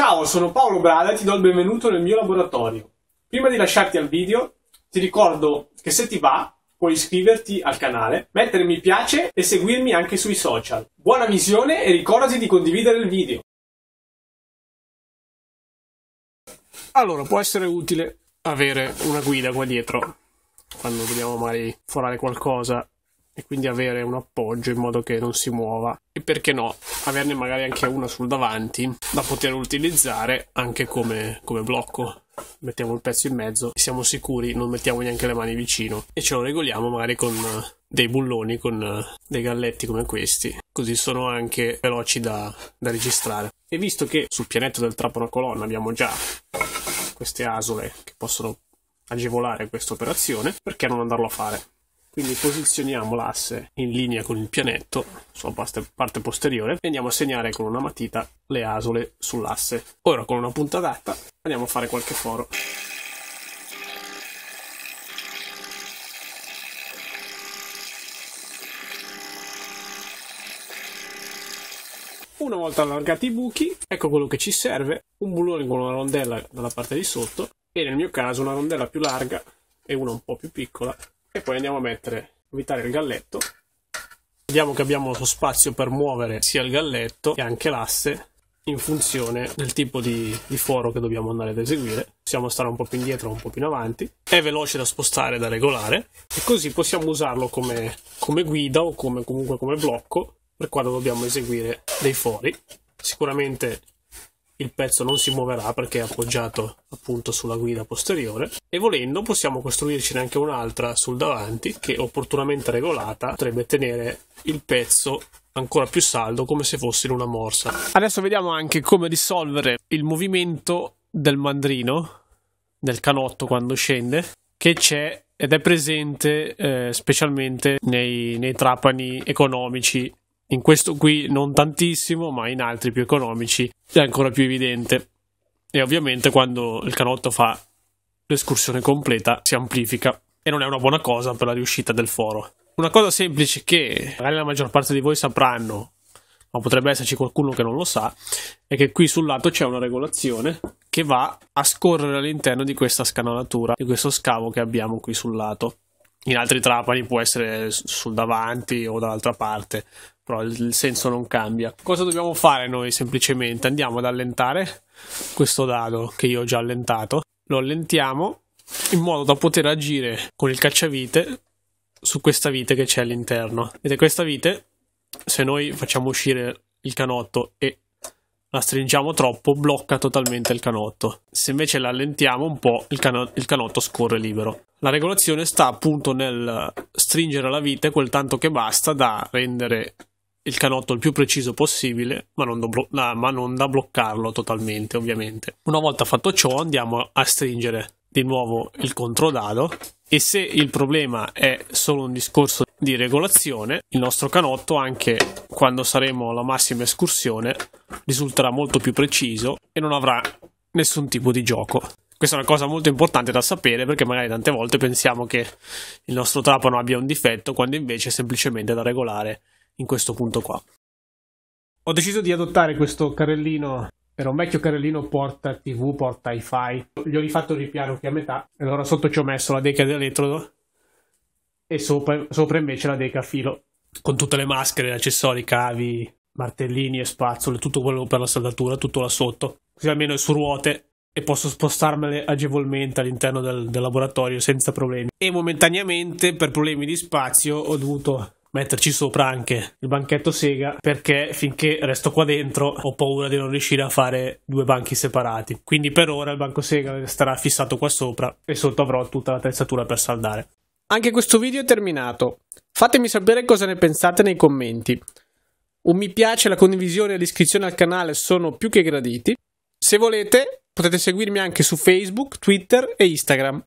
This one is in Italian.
Ciao, sono Paolo Brada e ti do il benvenuto nel mio laboratorio. Prima di lasciarti al video, ti ricordo che se ti va, puoi iscriverti al canale, mettere mi piace e seguirmi anche sui social. Buona visione e ricordati di condividere il video. Allora, può essere utile avere una guida qua dietro quando dobbiamo magari forare qualcosa e quindi avere un appoggio in modo che non si muova e perché no averne magari anche uno sul davanti da poter utilizzare anche come, come blocco mettiamo il pezzo in mezzo siamo sicuri non mettiamo neanche le mani vicino e ce lo regoliamo magari con eh, dei bulloni con eh, dei galletti come questi così sono anche veloci da, da registrare e visto che sul pianeta del trapano colonna abbiamo già queste asole che possono agevolare questa operazione perché non andarlo a fare quindi posizioniamo l'asse in linea con il pianetto sulla parte posteriore e andiamo a segnare con una matita le asole sull'asse. Ora con una punta adatta andiamo a fare qualche foro. Una volta allargati i buchi, ecco quello che ci serve, un bullone con una rondella dalla parte di sotto e nel mio caso una rondella più larga e una un po' più piccola e poi andiamo a mettere, evitare il galletto. Vediamo che abbiamo lo spazio per muovere sia il galletto che anche l'asse in funzione del tipo di, di, foro che dobbiamo andare ad eseguire. Possiamo stare un po' più indietro, un po' più in avanti. È veloce da spostare, da regolare e così possiamo usarlo come, come guida o come, comunque come blocco per quando dobbiamo eseguire dei fori. Sicuramente il pezzo non si muoverà perché è appoggiato appunto sulla guida posteriore e volendo possiamo costruircene anche un'altra sul davanti che opportunamente regolata potrebbe tenere il pezzo ancora più saldo come se fosse in una morsa. Adesso vediamo anche come risolvere il movimento del mandrino del canotto quando scende che c'è ed è presente eh, specialmente nei, nei trapani economici in questo qui non tantissimo, ma in altri più economici è ancora più evidente. E ovviamente quando il canotto fa l'escursione completa si amplifica e non è una buona cosa per la riuscita del foro. Una cosa semplice che magari la maggior parte di voi sapranno, ma potrebbe esserci qualcuno che non lo sa, è che qui sul lato c'è una regolazione che va a scorrere all'interno di questa scanalatura, di questo scavo che abbiamo qui sul lato in altri trapani può essere sul davanti o dall'altra parte, però il senso non cambia. Cosa dobbiamo fare noi semplicemente? Andiamo ad allentare questo dado che io ho già allentato, lo allentiamo in modo da poter agire con il cacciavite su questa vite che c'è all'interno. Vedete questa vite, se noi facciamo uscire il canotto e la stringiamo troppo blocca totalmente il canotto. Se invece la allentiamo un po' il, cano il canotto scorre libero. La regolazione sta appunto nel stringere la vite quel tanto che basta da rendere il canotto il più preciso possibile, ma non, da, ma non da bloccarlo totalmente, ovviamente. Una volta fatto ciò, andiamo a stringere di nuovo il controdado e se il problema è solo un discorso di regolazione, il nostro canotto, anche quando saremo alla massima escursione, risulterà molto più preciso e non avrà nessun tipo di gioco. Questa è una cosa molto importante da sapere perché magari tante volte pensiamo che il nostro trapano abbia un difetto quando invece è semplicemente da regolare in questo punto qua. Ho deciso di adottare questo carrellino, era un vecchio carrellino porta TV, porta hi-fi. Gli ho rifatto il ripiano qui a metà e allora sotto ci ho messo la deca di elettrodo e sopra, sopra invece la deca a filo con tutte le maschere, accessori, cavi, martellini e spazzole, tutto quello per la saldatura, tutto là sotto, così almeno è su ruote e posso spostarmele agevolmente all'interno del, del laboratorio senza problemi. E momentaneamente, per problemi di spazio, ho dovuto metterci sopra anche il banchetto sega perché finché resto qua dentro ho paura di non riuscire a fare due banchi separati quindi per ora il banco sega resterà fissato qua sopra e sotto avrò tutta l'attrezzatura per saldare anche questo video è terminato fatemi sapere cosa ne pensate nei commenti un mi piace, la condivisione e l'iscrizione al canale sono più che graditi. Se volete, potete seguirmi anche su Facebook, Twitter e Instagram.